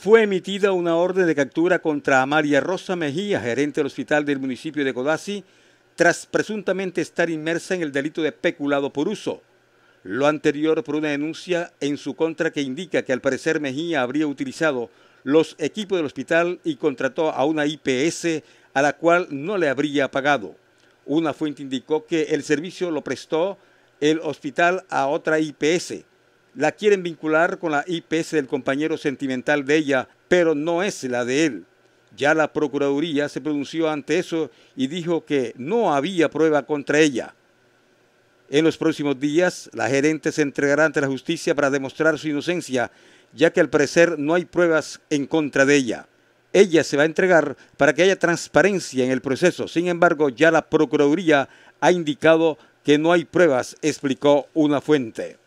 fue emitida una orden de captura contra María Rosa Mejía, gerente del hospital del municipio de Codazzi, tras presuntamente estar inmersa en el delito de peculado por uso. Lo anterior por una denuncia en su contra que indica que al parecer Mejía habría utilizado los equipos del hospital y contrató a una IPS a la cual no le habría pagado. Una fuente indicó que el servicio lo prestó el hospital a otra IPS, la quieren vincular con la IPS del compañero sentimental de ella, pero no es la de él. Ya la Procuraduría se pronunció ante eso y dijo que no había prueba contra ella. En los próximos días, la gerente se entregará ante la justicia para demostrar su inocencia, ya que al parecer no hay pruebas en contra de ella. Ella se va a entregar para que haya transparencia en el proceso. Sin embargo, ya la Procuraduría ha indicado que no hay pruebas, explicó una fuente.